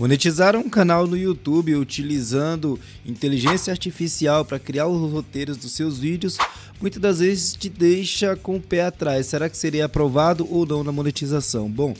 Monetizar um canal no YouTube utilizando inteligência artificial para criar os roteiros dos seus vídeos muitas das vezes te deixa com o pé atrás. Será que seria aprovado ou não na monetização? Bom,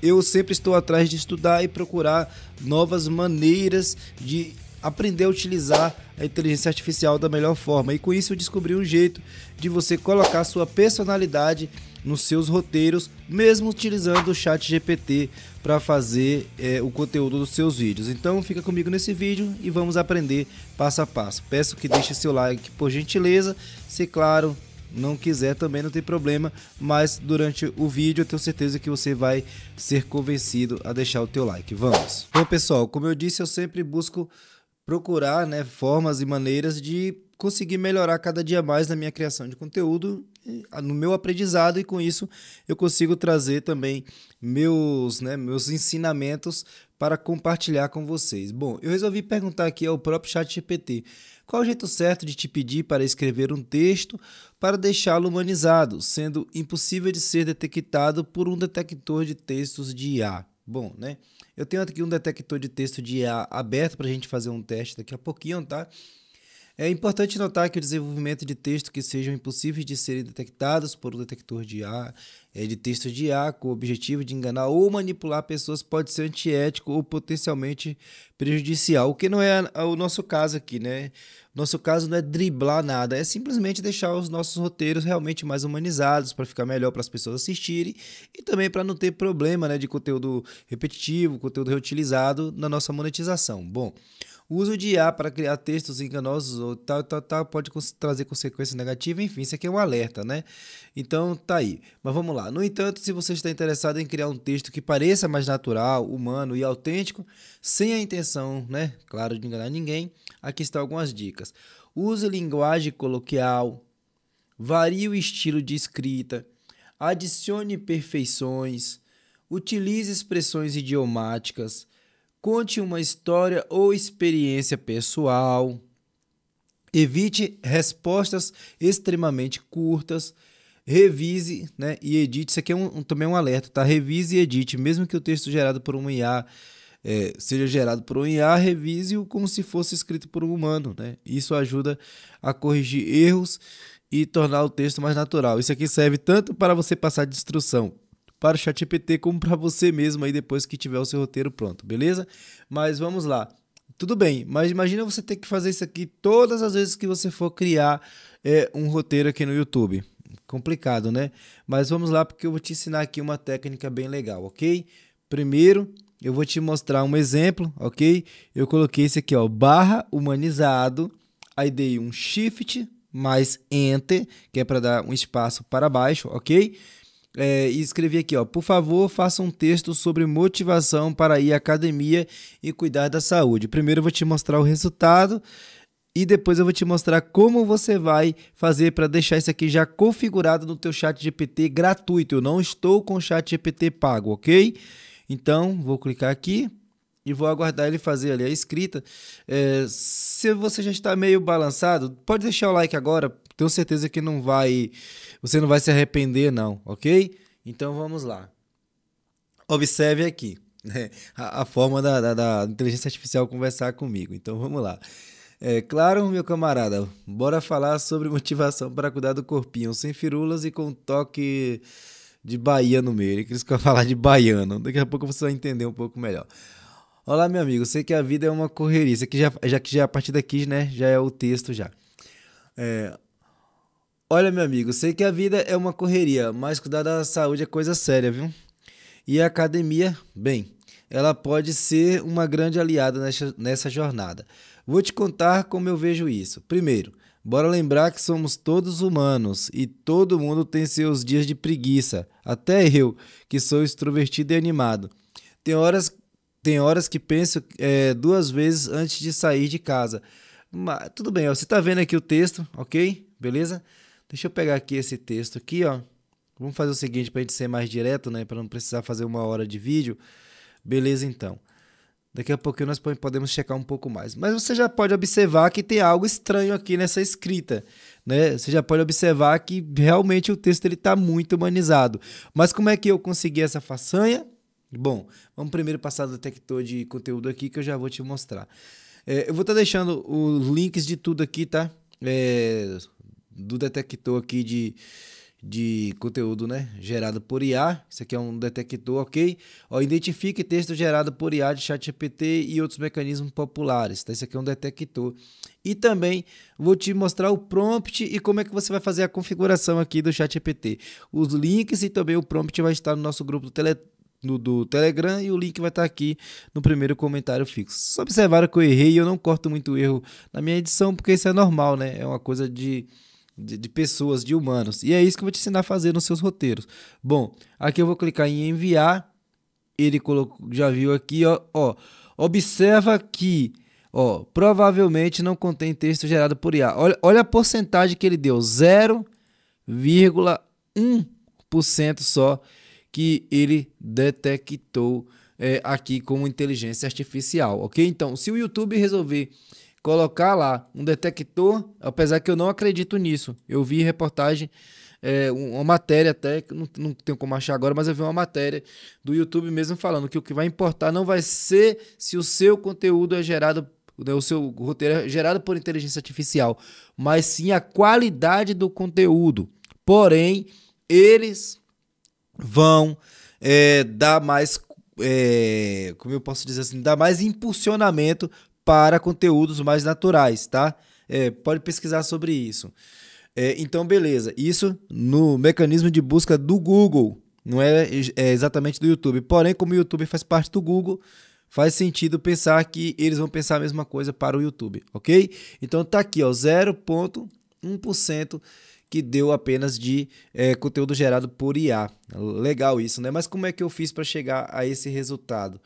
eu sempre estou atrás de estudar e procurar novas maneiras de aprender a utilizar a inteligência artificial da melhor forma. E com isso eu descobri um jeito de você colocar sua personalidade nos seus roteiros, mesmo utilizando o chat GPT para fazer é, o conteúdo dos seus vídeos. Então fica comigo nesse vídeo e vamos aprender passo a passo. Peço que deixe seu like por gentileza, se claro não quiser também não tem problema, mas durante o vídeo eu tenho certeza que você vai ser convencido a deixar o teu like. Vamos. Bom pessoal, como eu disse, eu sempre busco procurar né, formas e maneiras de conseguir melhorar cada dia mais na minha criação de conteúdo no meu aprendizado e com isso eu consigo trazer também meus, né, meus ensinamentos para compartilhar com vocês. Bom, eu resolvi perguntar aqui ao próprio chat GPT qual o jeito certo de te pedir para escrever um texto para deixá-lo humanizado, sendo impossível de ser detectado por um detector de textos de IA. Bom, né? Eu tenho aqui um detector de texto de IA aberto para a gente fazer um teste daqui a pouquinho, tá? É importante notar que o desenvolvimento de textos que sejam impossíveis de serem detectados por um detector de IA, é, de texto de ar com o objetivo de enganar ou manipular pessoas pode ser antiético ou potencialmente prejudicial, o que não é o nosso caso aqui, né? Nosso caso não é driblar nada, é simplesmente deixar os nossos roteiros realmente mais humanizados para ficar melhor para as pessoas assistirem e também para não ter problema, né, de conteúdo repetitivo, conteúdo reutilizado na nossa monetização. Bom, uso de IA para criar textos enganosos ou tal, tal, tal pode trazer consequências negativas, enfim, isso aqui é um alerta, né? Então tá aí. Mas vamos lá. No entanto, se você está interessado em criar um texto que pareça mais natural, humano e autêntico, sem a intenção, né, claro, de enganar ninguém, aqui estão algumas dicas. Use linguagem coloquial, varie o estilo de escrita, adicione perfeições, utilize expressões idiomáticas Conte uma história ou experiência pessoal. Evite respostas extremamente curtas. Revise né, e edite. Isso aqui é um, também é um alerta, tá? Revise e edite. Mesmo que o texto gerado por um IA é, seja gerado por um IA, revise-o como se fosse escrito por um humano. Né? Isso ajuda a corrigir erros e tornar o texto mais natural. Isso aqui serve tanto para você passar de instrução para o ChatGPT como para você mesmo aí depois que tiver o seu roteiro pronto, beleza? Mas vamos lá. Tudo bem, mas imagina você ter que fazer isso aqui todas as vezes que você for criar é, um roteiro aqui no YouTube. Complicado, né? Mas vamos lá, porque eu vou te ensinar aqui uma técnica bem legal, ok? Primeiro, eu vou te mostrar um exemplo, ok? Eu coloquei esse aqui, ó, barra humanizado, aí dei um shift mais enter, que é para dar um espaço para baixo, ok? é, e escrevi aqui, ó, por favor, faça um texto sobre motivação para ir à academia e cuidar da saúde. Primeiro eu vou te mostrar o resultado e depois eu vou te mostrar como você vai fazer para deixar isso aqui já configurado no teu chat GPT gratuito. Eu não estou com o chat GPT pago, ok? Então, vou clicar aqui e vou aguardar ele fazer ali a escrita. É, se você já está meio balançado, pode deixar o like agora, tenho certeza que não vai, você não vai se arrepender não, ok? Então vamos lá. Observe aqui né? a, a, forma da, da, da, inteligência artificial conversar comigo. Então vamos lá. É claro, meu camarada, bora falar sobre motivação para cuidar do corpinho, sem firulas e com toque de Bahia no meio. Ele quis falar de baiano. Daqui a pouco você vai entender um pouco melhor. Olá, meu amigo. Sei que a vida é uma correria. Isso aqui já, já, já a partir daqui, né? Já é o texto já. É, Olha, meu amigo, sei que a vida é uma correria, mas cuidar da saúde é coisa séria, viu? E a academia, bem, ela pode ser uma grande aliada nessa, jornada. Vou te contar como eu vejo isso. Primeiro, bora lembrar que somos todos humanos e todo mundo tem seus dias de preguiça. Até eu, que sou extrovertido e animado. Tem horas, tem horas que penso é, duas vezes antes de sair de casa. Mas, tudo bem, ó, você está vendo aqui o texto, ok? Beleza? Deixa eu pegar aqui esse texto aqui, ó. Vamos fazer o seguinte para a gente ser mais direto, né? Para não precisar fazer uma hora de vídeo. Beleza, então. Daqui a pouquinho nós podemos checar um pouco mais. Mas você já pode observar que tem algo estranho aqui nessa escrita. Né? Você já pode observar que realmente o texto está muito humanizado. Mas como é que eu consegui essa façanha? Bom, vamos primeiro passar do detector de conteúdo aqui que eu já vou te mostrar. É, eu vou estar tá deixando os links de tudo aqui, tá? É, do detector aqui de, de conteúdo né, gerado por IA. Isso aqui é um detector, ok? Ó, identifique texto gerado por IA de ChatGPT e outros mecanismos populares. Tá? Isso aqui é um detector. E também vou te mostrar o prompt e como é que você vai fazer a configuração aqui do ChatGPT. Os links e também o prompt vai estar no nosso grupo do Telegram do, do Telegram e o link vai estar aqui no primeiro comentário fixo. Só observaram que eu errei, eu não corto muito erro na minha edição, porque isso é normal, né? É uma coisa de de, de, pessoas, de humanos. E é isso que eu vou te ensinar a fazer nos seus roteiros. Bom, aqui eu vou clicar em enviar. Ele colocou, já viu aqui, ó, ó. Observa que, ó, provavelmente não contém texto gerado por IA. Olha, olha a porcentagem que ele deu, 0,1% só que ele detectou é, aqui como inteligência artificial, ok? Então, se o YouTube resolver colocar lá um detector, apesar que eu não acredito nisso. Eu vi reportagem, é, uma matéria até, não, não tenho como achar agora, mas eu vi uma matéria do YouTube mesmo falando que o que vai importar não vai ser se o seu conteúdo é gerado, né, o seu roteiro é gerado por inteligência artificial, mas sim a qualidade do conteúdo. Porém, eles vão é, dar mais é, como eu posso dizer assim, dar mais impulsionamento para conteúdos mais naturais, tá? É, pode pesquisar sobre isso. É, então, beleza. Isso no mecanismo de busca do Google, não é, é, exatamente do YouTube. Porém, como o YouTube faz parte do Google, faz sentido pensar que eles vão pensar a mesma coisa para o YouTube, ok? Então, tá aqui, ó, 0,1% que deu apenas de é, conteúdo gerado por IA. Legal isso, né? Mas como é que eu fiz para chegar a esse resultado?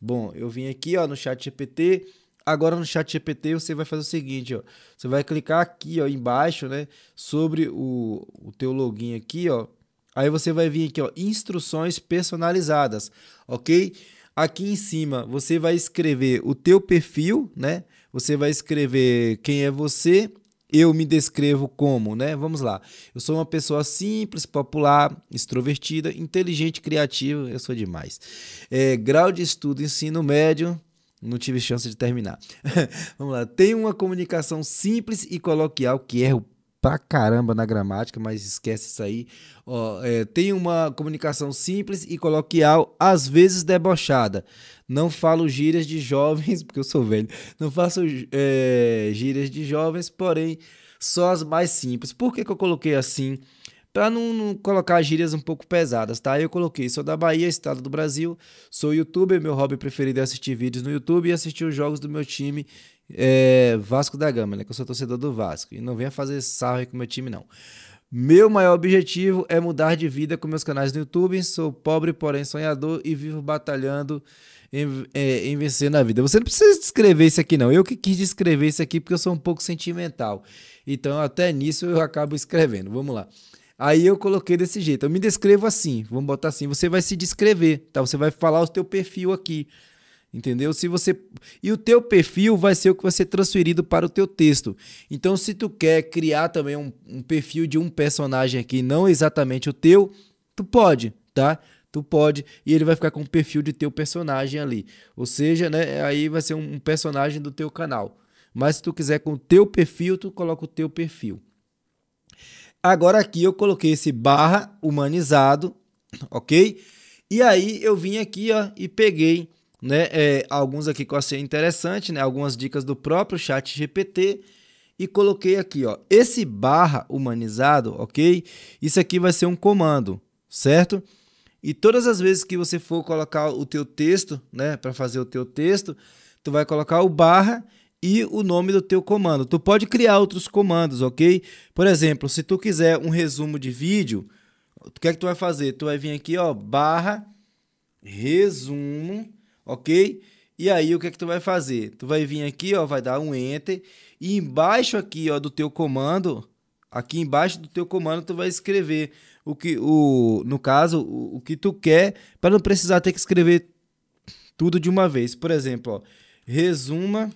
Bom, eu vim aqui ó, no chat GPT, Agora no chat GPT você vai fazer o seguinte, ó. Você vai clicar aqui, ó, embaixo, né, sobre o, o teu login aqui, ó. Aí você vai vir aqui, ó, instruções personalizadas, ok? Aqui em cima você vai escrever o teu perfil, né? Você vai escrever quem é você. Eu me descrevo como, né? Vamos lá. Eu sou uma pessoa simples, popular, extrovertida, inteligente, criativa. Eu sou demais. É, grau de estudo, ensino médio. Não tive chance de terminar. Vamos lá. Tem uma comunicação simples e coloquial que erro pra caramba na gramática, mas esquece isso aí. Ó, é, tem uma comunicação simples e coloquial, às vezes debochada. Não falo gírias de jovens, porque eu sou velho. Não faço é, gírias de jovens, porém, só as mais simples. Por que, que eu coloquei assim? para não, não, colocar gírias um pouco pesadas, tá? Eu coloquei, sou da Bahia, estado do Brasil, sou youtuber, meu hobby preferido é assistir vídeos no YouTube e assistir os jogos do meu time é, Vasco da Gama, né? Que eu sou torcedor do Vasco. E não venha fazer sarro aí com o meu time, não. Meu maior objetivo é mudar de vida com meus canais no YouTube. Sou pobre, porém sonhador e vivo batalhando em, é, em vencer na vida. Você não precisa descrever isso aqui, não. Eu que quis descrever isso aqui porque eu sou um pouco sentimental. Então, até nisso eu acabo escrevendo. Vamos lá. Aí eu coloquei desse jeito. Eu me descrevo assim, vamos botar assim. Você vai se descrever, tá? Você vai falar o teu perfil aqui. Entendeu? Se você e o teu perfil vai ser o que vai ser transferido para o teu texto. Então, se tu quer criar também um, um perfil de um personagem aqui, não exatamente o teu, tu pode, tá? Tu pode e ele vai ficar com o perfil de teu personagem ali. Ou seja, né? Aí vai ser um personagem do teu canal. Mas se tu quiser com o teu perfil, tu coloca o teu perfil. Agora aqui eu coloquei esse barra humanizado, ok? E aí eu vim aqui ó, e peguei né, é, alguns aqui que eu achei interessante, né, algumas dicas do próprio chat GPT e coloquei aqui, ó, esse barra humanizado, ok? Isso aqui vai ser um comando, certo? E todas as vezes que você for colocar o teu texto, né, para fazer o teu texto, tu vai colocar o barra e o nome do teu comando. Tu pode criar outros comandos, ok? Por exemplo, se tu quiser um resumo de vídeo, o que é que tu vai fazer? Tu vai vir aqui, ó, barra resumo, ok? E aí o que é que tu vai fazer? Tu vai vir aqui, ó, vai dar um enter e embaixo aqui, ó, do teu comando, aqui embaixo do teu comando tu vai escrever o que o no caso, o, o que tu quer, para não precisar ter que escrever tudo de uma vez. Por exemplo, ó, resuma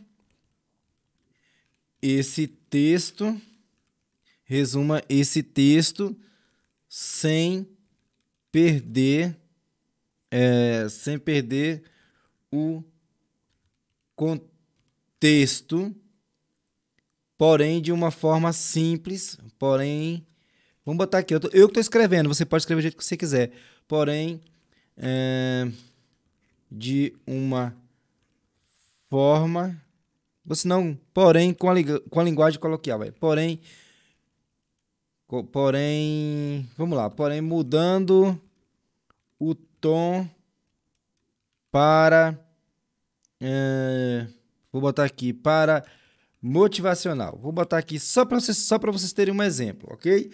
esse texto, resuma esse texto sem perder, é, sem perder o contexto, porém de uma forma simples, porém Vamos botar aqui. Eu, tô, eu que estou escrevendo, você pode escrever do jeito que você quiser. Porém, é, de uma forma você não, porém, com a, com a linguagem coloquial, porém, co, porém, vamos lá, porém mudando o tom para, é, vou botar aqui, para motivacional. Vou botar aqui só para vocês, só para vocês terem um exemplo, ok?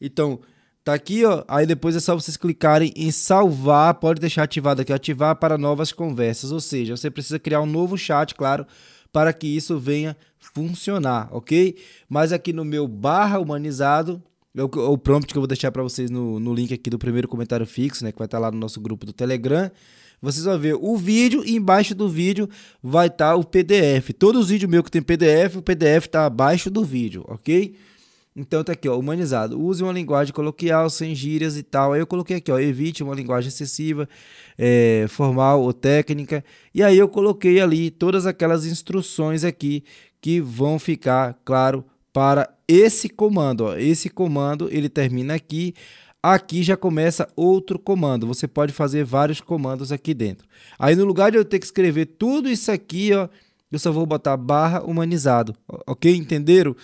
Então, tá aqui, ó. Aí depois é só vocês clicarem em salvar. Pode deixar ativado aqui, ativar para novas conversas. Ou seja, você precisa criar um novo chat, claro, para que isso venha funcionar, ok? Mas aqui no meu barra humanizado, é o, prompt que eu vou deixar para vocês no, no link aqui do primeiro comentário fixo, né? Que vai estar tá lá no nosso grupo do Telegram. Vocês vão ver o vídeo e embaixo do vídeo vai estar tá o PDF. Todos os vídeos meus que tem PDF, o PDF está abaixo do vídeo, ok? Então tá aqui, ó, humanizado. Use uma linguagem coloquial, sem gírias e tal. Aí eu coloquei aqui, ó, evite uma linguagem excessiva, é, formal ou técnica. E aí eu coloquei ali todas aquelas instruções aqui que vão ficar, claro, para esse comando. Ó. Esse comando ele termina aqui. Aqui já começa outro comando. Você pode fazer vários comandos aqui dentro. Aí no lugar de eu ter que escrever tudo isso aqui, ó, eu só vou botar barra humanizado. Ok? Entenderam?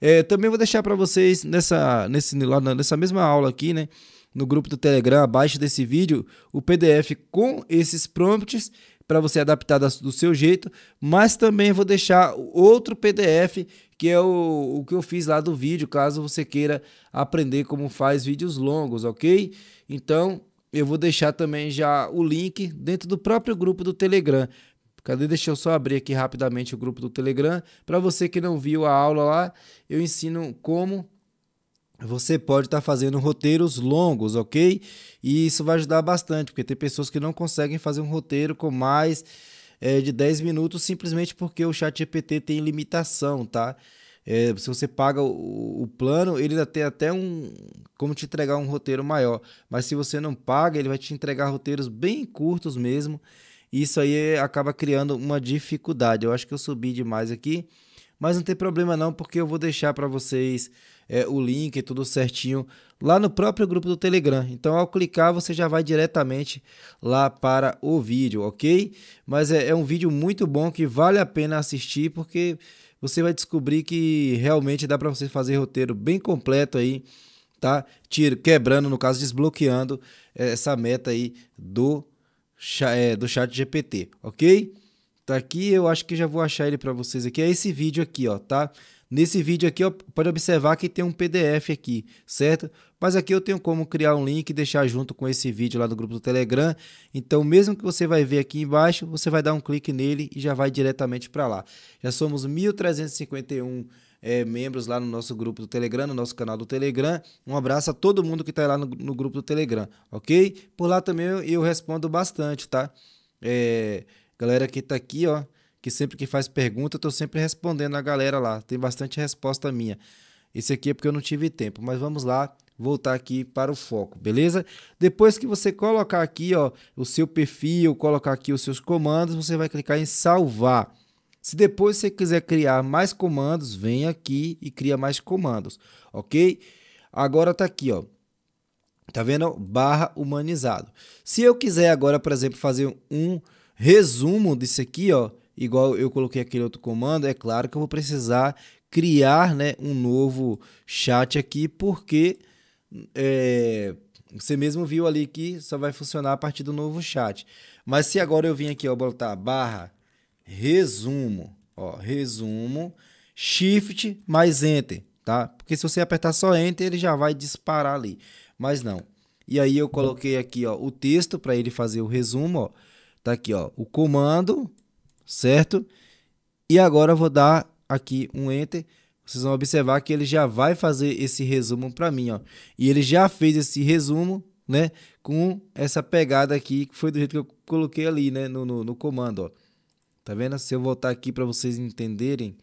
É, também vou deixar para vocês nessa, nesse, lá, nessa mesma aula aqui, né? No grupo do Telegram, abaixo desse vídeo, o PDF com esses prompts para você adaptar do seu jeito, mas também vou deixar outro PDF que é o, o que eu fiz lá do vídeo, caso você queira aprender como faz vídeos longos, ok? Então eu vou deixar também já o link dentro do próprio grupo do Telegram Cadê? Deixa eu só abrir aqui rapidamente o grupo do Telegram. Para você que não viu a aula lá, eu ensino como você pode estar tá fazendo roteiros longos, ok? E isso vai ajudar bastante, porque tem pessoas que não conseguem fazer um roteiro com mais é, de 10 minutos simplesmente porque o chat GPT tem limitação, tá? É, se você paga o, o, plano, ele ainda tem até um como te entregar um roteiro maior. Mas se você não paga, ele vai te entregar roteiros bem curtos mesmo isso aí acaba criando uma dificuldade. Eu acho que eu subi demais aqui, mas não tem problema não, porque eu vou deixar para vocês é, o link e tudo certinho lá no próprio grupo do Telegram. Então, ao clicar, você já vai diretamente lá para o vídeo, ok? Mas é, é um vídeo muito bom que vale a pena assistir, porque você vai descobrir que realmente dá para você fazer roteiro bem completo aí, tá? Tiro, quebrando, no caso, desbloqueando é, essa meta aí do é, do chat GPT, ok? Tá aqui, eu acho que já vou achar ele para vocês aqui. É esse vídeo aqui, ó, tá? Nesse vídeo aqui, ó, pode observar que tem um PDF aqui, certo? Mas aqui eu tenho como criar um link e deixar junto com esse vídeo lá do grupo do Telegram. Então, mesmo que você vai ver aqui embaixo, você vai dar um clique nele e já vai diretamente para lá. Já somos 1.351 é, membros lá no nosso grupo do Telegram, no nosso canal do Telegram. Um abraço a todo mundo que está lá no, no, grupo do Telegram, ok? Por lá também eu, eu respondo bastante, tá? É, galera que está aqui, ó, que sempre que faz pergunta, eu tô sempre respondendo a galera lá. Tem bastante resposta minha. Esse aqui é porque eu não tive tempo, mas vamos lá voltar aqui para o foco, beleza? Depois que você colocar aqui ó, o seu perfil, colocar aqui os seus comandos, você vai clicar em salvar. Se depois você quiser criar mais comandos, vem aqui e cria mais comandos, ok? Agora tá aqui, ó. Tá vendo? Barra humanizado. Se eu quiser agora, por exemplo, fazer um resumo disso aqui, ó, igual eu coloquei aquele outro comando, é claro que eu vou precisar criar, né, um novo chat aqui, porque é, você mesmo viu ali que só vai funcionar a partir do novo chat. Mas se agora eu vim aqui, ó, botar barra resumo. Ó, resumo, shift mais enter, tá? Porque se você apertar só enter, ele já vai disparar ali. Mas não. E aí eu coloquei aqui, ó, o texto para ele fazer o resumo, ó. Tá aqui, ó, o comando, certo? E agora eu vou dar aqui um enter. Vocês vão observar que ele já vai fazer esse resumo para mim, ó. E ele já fez esse resumo, né, com essa pegada aqui, que foi do jeito que eu coloquei ali, né, no, no, no comando, ó. Tá vendo? Se eu voltar aqui para vocês entenderem,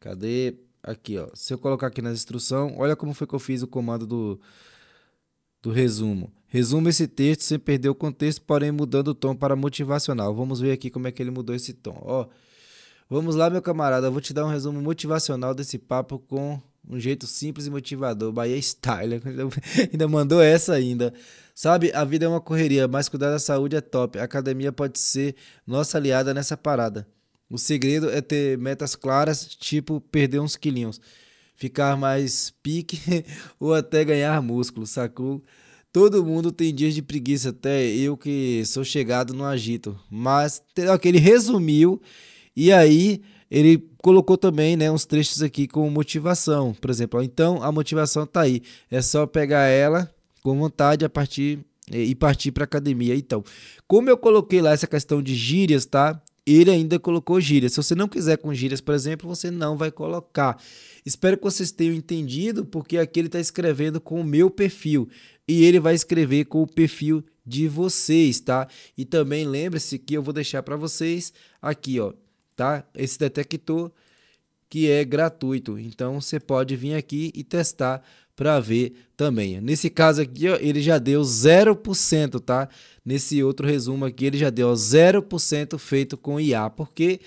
cadê? Aqui, ó. Se eu colocar aqui nas instruções, olha como foi que eu fiz o comando do, do resumo. Resuma esse texto sem perder o contexto, porém mudando o tom para motivacional. Vamos ver aqui como é que ele mudou esse tom. Ó, vamos lá, meu camarada. Eu vou te dar um resumo motivacional desse papo com um jeito simples e motivador. Bahia é Style. ainda mandou essa ainda. Sabe, a vida é uma correria, mas cuidar da saúde é top. A academia pode ser nossa aliada nessa parada. O segredo é ter metas claras, tipo perder uns quilinhos, ficar mais pique ou até ganhar músculo, sacou? Todo mundo tem dias de preguiça, até eu que sou chegado no agito. Mas, ok, ele resumiu e aí ele colocou também né, uns trechos aqui com motivação, por exemplo. então, a motivação está aí. É só pegar ela com vontade a partir e partir para academia. Então, como eu coloquei lá essa questão de gírias, tá? Ele ainda colocou gírias. Se você não quiser com gírias, por exemplo, você não vai colocar. Espero que vocês tenham entendido, porque aqui ele está escrevendo com o meu perfil e ele vai escrever com o perfil de vocês, tá? E também lembre-se que eu vou deixar para vocês aqui, ó, tá? Esse detector que é gratuito. Então você pode vir aqui e testar para ver também. Nesse caso aqui, ó, ele já deu 0%, tá? Nesse outro resumo aqui, ele já deu 0% feito com IA, porque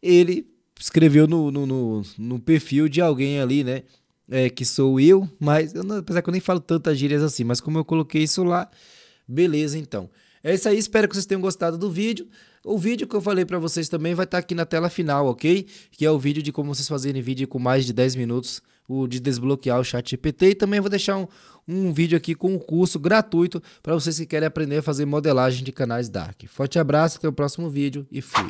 ele escreveu no, no, no, no perfil de alguém ali, né? É, que sou eu, mas eu não, apesar que eu nem falo tantas gírias assim, mas como eu coloquei isso lá, beleza então. É isso aí, espero que vocês tenham gostado do vídeo. O vídeo que eu falei para vocês também vai estar tá aqui na tela final, ok? Que é o vídeo de como vocês fazerem vídeo com mais de 10 minutos, o de desbloquear o chat GPT. E também vou deixar um, um vídeo aqui com um curso gratuito para vocês que querem aprender a fazer modelagem de canais Dark. Forte abraço, até o próximo vídeo e fui!